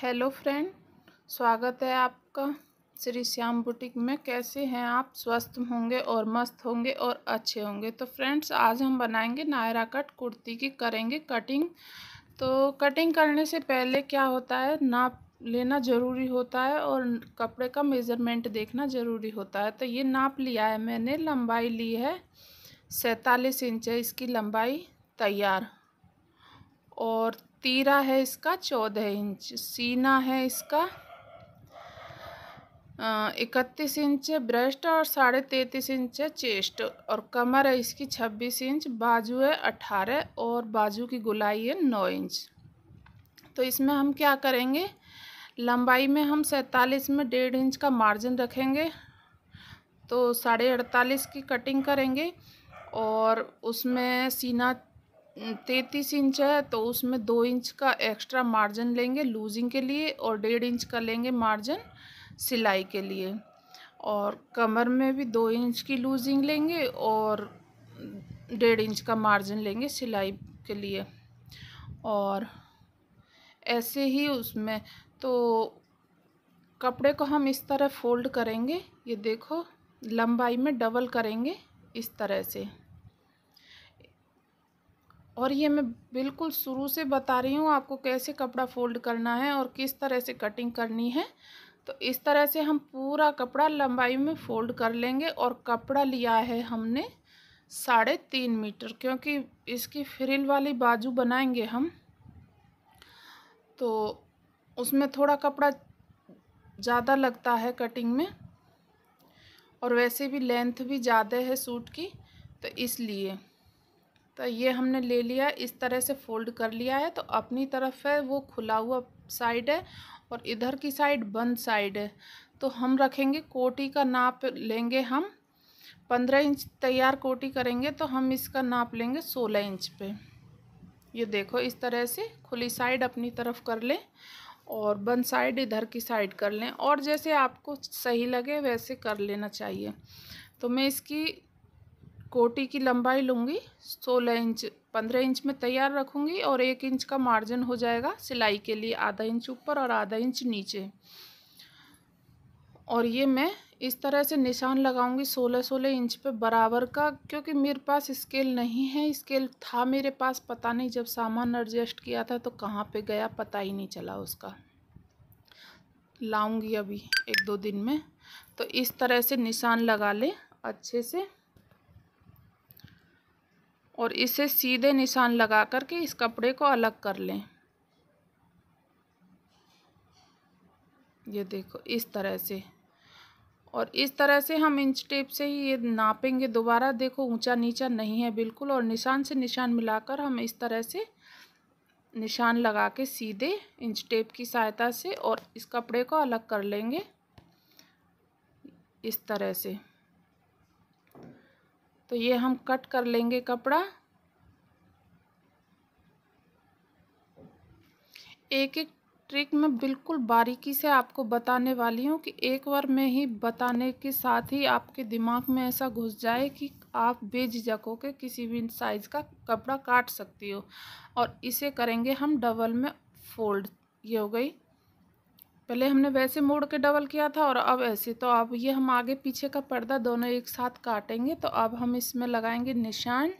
hello friend स्वागत है आपका श्री श्याम बुटीक में कैसे हैं आप स्वस्थ होंगे और मस्त होंगे और अच्छे होंगे तो फ्रेंड्स आज हम बनाएंगे नायरा कट कुर्ती की करेंगे कटिंग तो कटिंग करने से पहले क्या होता है नाप लेना ज़रूरी होता है और कपड़े का मेज़रमेंट देखना ज़रूरी होता है तो ये नाप लिया है मैंने लंबाई ली है सैंतालीस इंच है इसकी लंबाई तैयार और तीरा है इसका चौदह इंच सीना है इसका इकतीस इंच है ब्रेस्ट और साढ़े तैतीस इंच है चेस्ट और कमर है इसकी छब्बीस इंच बाजू है अट्ठारह और बाजू की गुलाई है नौ इंच तो इसमें हम क्या करेंगे लंबाई में हम सैंतालीस में डेढ़ इंच का मार्जिन रखेंगे तो साढ़े अड़तालीस की कटिंग करेंगे और उसमें सीना तैंतीस इंच है तो उसमें दो इंच का एक्स्ट्रा मार्जिन लेंगे लूजिंग के लिए और डेढ़ इंच का लेंगे मार्जिन सिलाई के लिए और कमर में भी दो इंच की लूजिंग लेंगे और डेढ़ इंच का मार्जिन लेंगे सिलाई के लिए और ऐसे ही उसमें तो कपड़े को हम इस तरह फोल्ड करेंगे ये देखो लंबाई में डबल करेंगे इस तरह से और ये मैं बिल्कुल शुरू से बता रही हूँ आपको कैसे कपड़ा फोल्ड करना है और किस तरह से कटिंग करनी है तो इस तरह से हम पूरा कपड़ा लंबाई में फोल्ड कर लेंगे और कपड़ा लिया है हमने साढ़े तीन मीटर क्योंकि इसकी फ्रिल वाली बाजू बनाएंगे हम तो उसमें थोड़ा कपड़ा ज़्यादा लगता है कटिंग में और वैसे भी लेंथ भी ज़्यादा है सूट की तो इसलिए तो ये हमने ले लिया इस तरह से फोल्ड कर लिया है तो अपनी तरफ है वो खुला हुआ साइड है और इधर की साइड बंद साइड है तो हम रखेंगे कोटी का नाप लेंगे हम पंद्रह इंच तैयार कोटी करेंगे तो हम इसका नाप लेंगे सोलह इंच पे ये देखो इस तरह से खुली साइड अपनी तरफ कर लें और बन साइड इधर की साइड कर लें और जैसे आपको सही लगे वैसे कर लेना चाहिए तो मैं इसकी कोटी की लंबाई लूँगी सोलह इंच पंद्रह इंच में तैयार रखूँगी और एक इंच का मार्जिन हो जाएगा सिलाई के लिए आधा इंच ऊपर और आधा इंच नीचे और ये मैं इस तरह से निशान लगाऊंगी सोलह सोलह इंच पे बराबर का क्योंकि मेरे पास स्केल नहीं है स्केल था मेरे पास पता नहीं जब सामान एडजस्ट किया था तो कहाँ पे गया पता ही नहीं चला उसका लाऊंगी अभी एक दो दिन में तो इस तरह से निशान लगा लें अच्छे से और इसे सीधे निशान लगा करके इस कपड़े को अलग कर लें ये देखो इस तरह से और इस तरह से हम इंच टेप से ही ये नापेंगे दोबारा देखो ऊंचा नीचा नहीं है बिल्कुल और निशान से निशान मिलाकर हम इस तरह से निशान लगा के सीधे इंच टेप की सहायता से और इस कपड़े को अलग कर लेंगे इस तरह से तो ये हम कट कर लेंगे कपड़ा एक एक ट्रिक मैं बिल्कुल बारीकी से आपको बताने वाली हूँ कि एक बार में ही बताने के साथ ही आपके दिमाग में ऐसा घुस जाए कि आप बेझिझक होकर किसी भी साइज़ का कपड़ा काट सकती हो और इसे करेंगे हम डबल में फोल्ड ये हो गई पहले हमने वैसे मोड़ के डबल किया था और अब ऐसे तो अब ये हम आगे पीछे का पर्दा दोनों एक साथ काटेंगे तो अब हम इसमें लगाएंगे निशान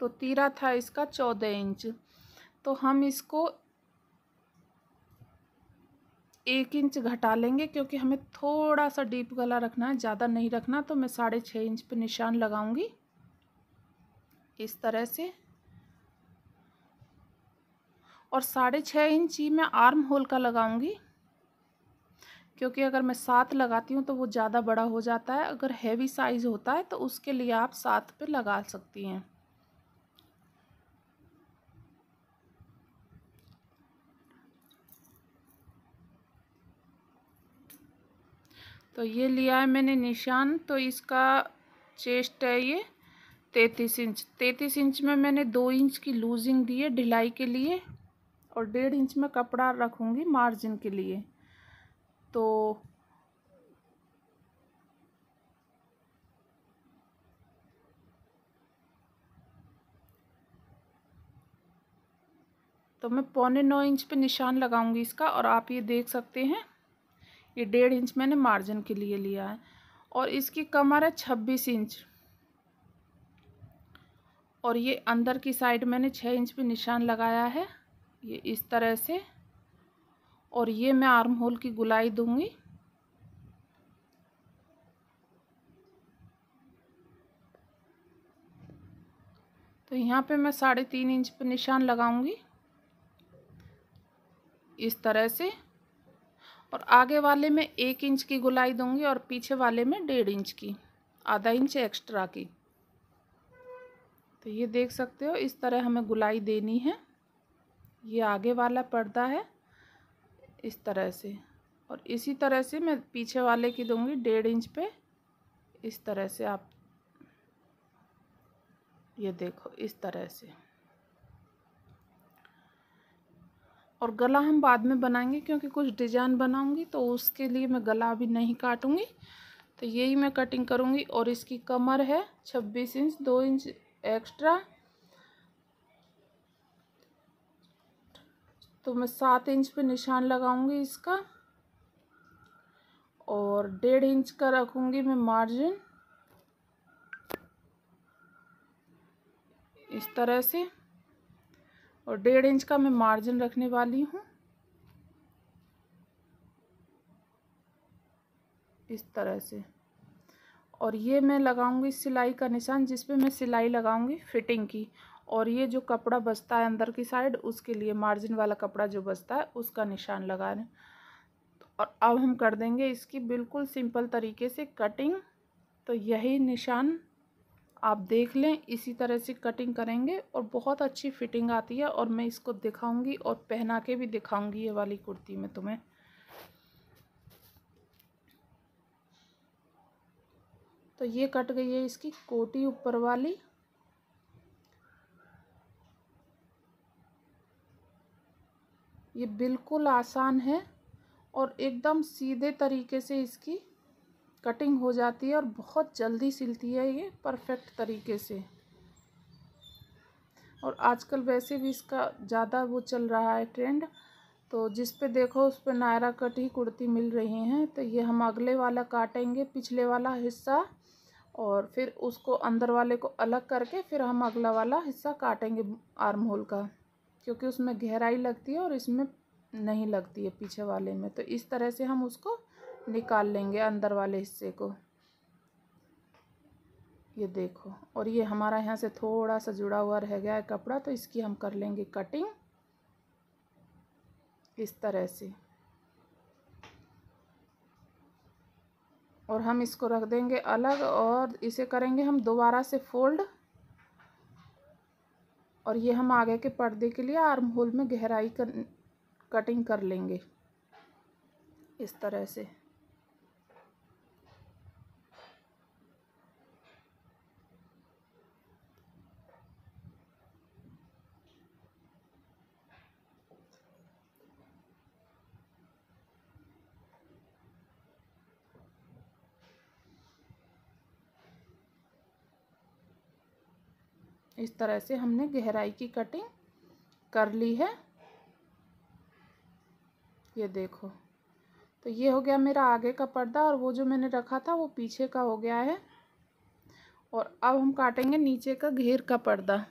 तो तीरा था इसका चौदह इंच तो हम इसको एक इंच घटा लेंगे क्योंकि हमें थोड़ा सा डीप गला रखना है ज़्यादा नहीं रखना तो मैं साढ़े छः इंच पे निशान लगाऊंगी इस तरह से और साढ़े छः इंच ही मैं आर्म होल का लगाऊंगी क्योंकि अगर मैं सात लगाती हूँ तो वो ज़्यादा बड़ा हो जाता है अगर हैवी साइज़ होता है तो उसके लिए आप सात पे लगा सकती हैं तो ये लिया है मैंने निशान तो इसका चेस्ट है ये तैतीस इंच तैतीस इंच में मैंने दो इंच की लूजिंग दी है ढिलाई के लिए और डेढ़ इंच में कपड़ा रखूँगी मार्जिन के लिए तो तो मैं पौने नौ इंच पे निशान लगाऊंगी इसका और आप ये देख सकते हैं ये डेढ़ इंच मैंने मार्जिन के लिए लिया है और इसकी कमर है छब्बीस इंच और ये अंदर की साइड मैंने छः इंच पे निशान लगाया है ये इस तरह से और ये मैं आर्म होल की गुलाई दूंगी तो यहाँ पे मैं साढ़े तीन इंच पर निशान लगाऊंगी इस तरह से और आगे वाले में एक इंच की गुलाई दूंगी और पीछे वाले में डेढ़ इंच की आधा इंच एक्स्ट्रा की तो ये देख सकते हो इस तरह हमें गुलाई देनी है ये आगे वाला पर्दा है इस तरह से और इसी तरह से मैं पीछे वाले की दूंगी डेढ़ इंच पे इस तरह से आप ये देखो इस तरह से और गला हम बाद में बनाएंगे क्योंकि कुछ डिजाइन बनाऊंगी तो उसके लिए मैं गला अभी नहीं काटूंगी तो यही मैं कटिंग करूंगी और इसकी कमर है 26 इंच दो इंच एक्स्ट्रा तो मैं सात इंच पे निशान लगाऊंगी इसका और डेढ़ इंच का रखूंगी मैं मार्जिन इस तरह से और डेढ़ इंच का मैं मार्जिन रखने वाली हूँ इस तरह से और ये मैं लगाऊंगी सिलाई का निशान जिस पे मैं सिलाई लगाऊंगी फिटिंग की और ये जो कपड़ा बचता है अंदर की साइड उसके लिए मार्जिन वाला कपड़ा जो बचता है उसका निशान लगा रहे और अब हम कर देंगे इसकी बिल्कुल सिंपल तरीके से कटिंग तो यही निशान आप देख लें इसी तरह से कटिंग करेंगे और बहुत अच्छी फिटिंग आती है और मैं इसको दिखाऊंगी और पहना के भी दिखाऊंगी ये वाली कुर्ती में तुम्हें तो ये कट गई है इसकी कोटी ऊपर वाली ये बिल्कुल आसान है और एकदम सीधे तरीके से इसकी कटिंग हो जाती है और बहुत जल्दी सिलती है ये परफेक्ट तरीके से और आजकल वैसे भी इसका ज़्यादा वो चल रहा है ट्रेंड तो जिस पे देखो उस पे नायरा कट ही कुर्ती मिल रही हैं तो ये हम अगले वाला काटेंगे पिछले वाला हिस्सा और फिर उसको अंदर वाले को अलग करके फिर हम अगला वाला हिस्सा काटेंगे आर्म होल का क्योंकि उसमें गहराई लगती है और इसमें नहीं लगती है पीछे वाले में तो इस तरह से हम उसको निकाल लेंगे अंदर वाले हिस्से को ये देखो और ये हमारा यहाँ से थोड़ा सा जुड़ा हुआ रह गया है कपड़ा तो इसकी हम कर लेंगे कटिंग इस तरह से और हम इसको रख देंगे अलग और इसे करेंगे हम दोबारा से फोल्ड और ये हम आगे के पर्दे के लिए आर्म होल में गहराई कर कटिंग कर लेंगे इस तरह से इस तरह से हमने गहराई की कटिंग कर ली है ये देखो तो ये हो गया मेरा आगे का पर्दा और वो जो मैंने रखा था वो पीछे का हो गया है और अब हम काटेंगे नीचे का घेर का पर्दा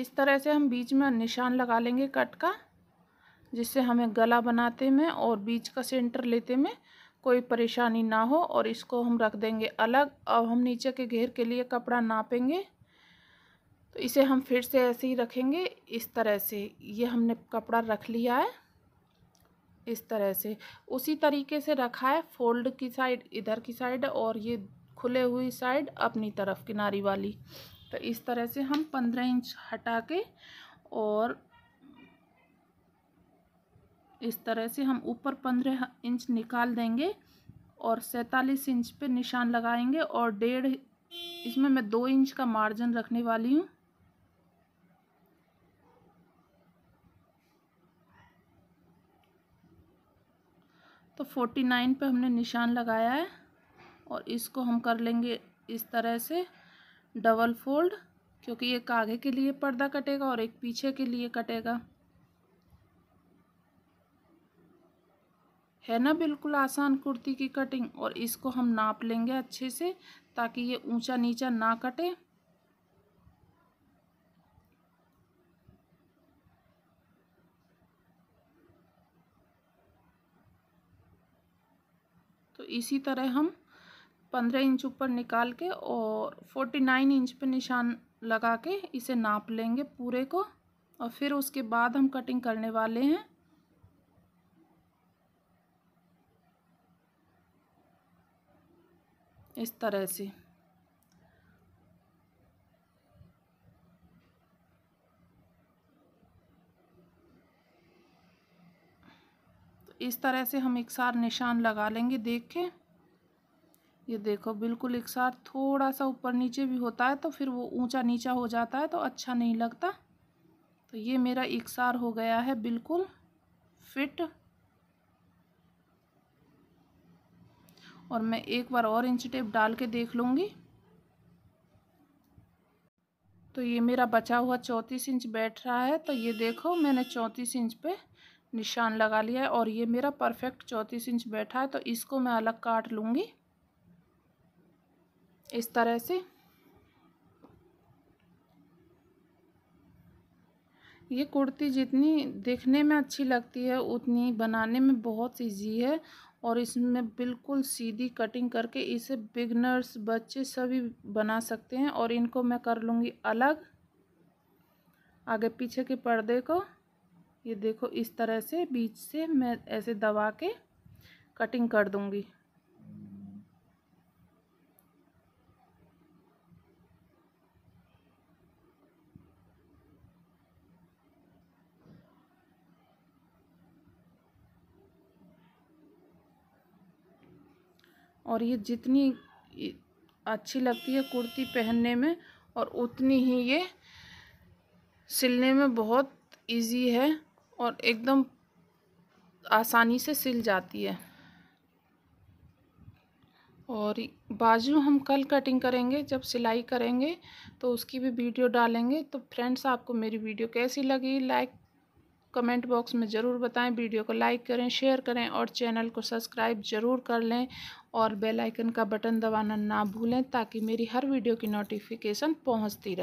इस तरह से हम बीच में निशान लगा लेंगे कट का जिससे हमें गला बनाते में और बीच का सेंटर लेते में कोई परेशानी ना हो और इसको हम रख देंगे अलग अब हम नीचे के घेर के लिए कपड़ा नापेंगे तो इसे हम फिर से ऐसे ही रखेंगे इस तरह से ये हमने कपड़ा रख लिया है इस तरह से उसी तरीके से रखा है फोल्ड की साइड इधर की साइड और ये खुले हुई साइड अपनी तरफ किनारी वाली तो इस तरह से हम पंद्रह इंच हटा के और इस तरह से हम ऊपर पंद्रह इंच निकाल देंगे और सैंतालीस इंच पे निशान लगाएंगे और डेढ़ इसमें मैं दो इंच का मार्जिन रखने वाली हूँ तो फोर्टी नाइन पर हमने निशान लगाया है और इसको हम कर लेंगे इस तरह से डबल फोल्ड क्योंकि एक आगे के लिए पर्दा कटेगा और एक पीछे के लिए कटेगा है ना बिल्कुल आसान कुर्ती की कटिंग और इसको हम नाप लेंगे अच्छे से ताकि ये ऊंचा नीचा ना कटे तो इसी तरह हम पंद्रह इंच ऊपर निकाल के और फोर्टी नाइन इंच पे निशान लगा के इसे नाप लेंगे पूरे को और फिर उसके बाद हम कटिंग करने वाले हैं इस तरह से तो इस तरह से हम सार निशान लगा लेंगे देख के ये देखो बिल्कुल सार थोड़ा सा ऊपर नीचे भी होता है तो फिर वो ऊंचा नीचा हो जाता है तो अच्छा नहीं लगता तो ये मेरा इकसार हो गया है बिल्कुल फिट और मैं एक बार और इंच टेप डाल के देख लूँगी तो ये मेरा बचा हुआ चौंतीस इंच बैठ रहा है तो ये देखो मैंने चौंतीस इंच पे निशान लगा लिया है और ये मेरा परफेक्ट चौंतीस इंच बैठा है तो इसको मैं अलग काट लूँगी इस तरह से ये कुर्ती जितनी देखने में अच्छी लगती है उतनी बनाने में बहुत ईजी है और इसमें बिल्कुल सीधी कटिंग करके इसे बिगनर्स बच्चे सभी बना सकते हैं और इनको मैं कर लूँगी अलग आगे पीछे के पर्दे को ये देखो इस तरह से बीच से मैं ऐसे दबा के कटिंग कर दूँगी और ये जितनी अच्छी लगती है कुर्ती पहनने में और उतनी ही ये सिलने में बहुत इजी है और एकदम आसानी से सिल जाती है और बाजू हम कल कटिंग करेंगे जब सिलाई करेंगे तो उसकी भी वीडियो डालेंगे तो फ्रेंड्स आपको मेरी वीडियो कैसी लगी लाइक कमेंट बॉक्स में ज़रूर बताएं वीडियो को लाइक करें शेयर करें और चैनल को सब्सक्राइब ज़रूर कर लें और बेल आइकन का बटन दबाना ना भूलें ताकि मेरी हर वीडियो की नोटिफिकेशन पहुंचती रहे